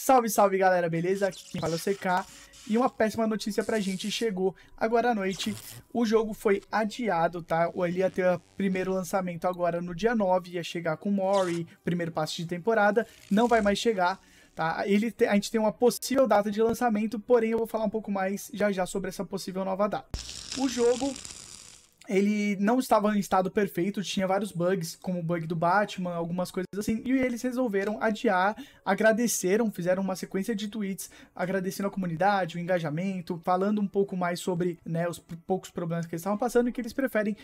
Salve, salve galera, beleza? Aqui quem fala é o CK. E uma péssima notícia pra gente chegou agora à noite. O jogo foi adiado, tá? Ele ia ter o primeiro lançamento agora no dia 9, ia chegar com Mori, primeiro passo de temporada, não vai mais chegar. Tá? Ele te, a gente tem uma possível data de lançamento, porém eu vou falar um pouco mais já já sobre essa possível nova data. O jogo ele não estava em estado perfeito, tinha vários bugs, como o bug do Batman, algumas coisas assim, e eles resolveram adiar, agradeceram, fizeram uma sequência de tweets agradecendo a comunidade, o engajamento, falando um pouco mais sobre né, os poucos problemas que eles estavam passando e que eles preferem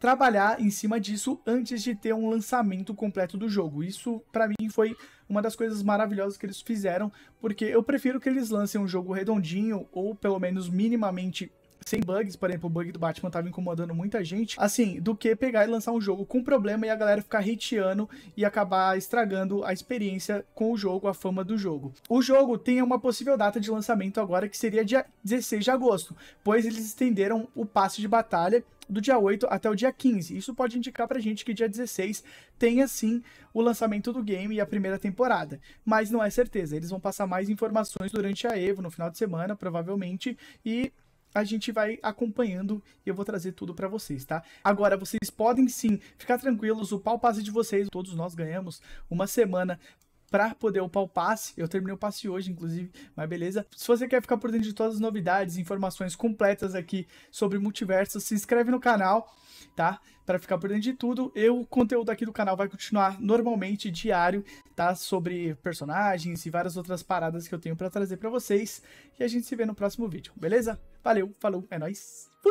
trabalhar em cima disso antes de ter um lançamento completo do jogo. Isso para mim foi uma das coisas maravilhosas que eles fizeram, porque eu prefiro que eles lancem um jogo redondinho ou pelo menos minimamente sem bugs, por exemplo, o bug do Batman tava incomodando muita gente, assim, do que pegar e lançar um jogo com problema e a galera ficar hateando e acabar estragando a experiência com o jogo, a fama do jogo. O jogo tem uma possível data de lançamento agora que seria dia 16 de agosto, pois eles estenderam o passe de batalha do dia 8 até o dia 15. Isso pode indicar pra gente que dia 16 tenha sim o lançamento do game e a primeira temporada, mas não é certeza. Eles vão passar mais informações durante a EVO no final de semana, provavelmente, e a gente vai acompanhando e eu vou trazer tudo para vocês, tá? Agora, vocês podem sim ficar tranquilos, o pau de vocês, todos nós ganhamos uma semana para poder upar o passe. Eu terminei o passe hoje, inclusive, mas beleza. Se você quer ficar por dentro de todas as novidades, informações completas aqui sobre multiverso, se inscreve no canal, tá? Para ficar por dentro de tudo. Eu, o conteúdo aqui do canal vai continuar normalmente, diário, tá? Sobre personagens e várias outras paradas que eu tenho para trazer para vocês. E a gente se vê no próximo vídeo, beleza? Valeu, falou, é nóis!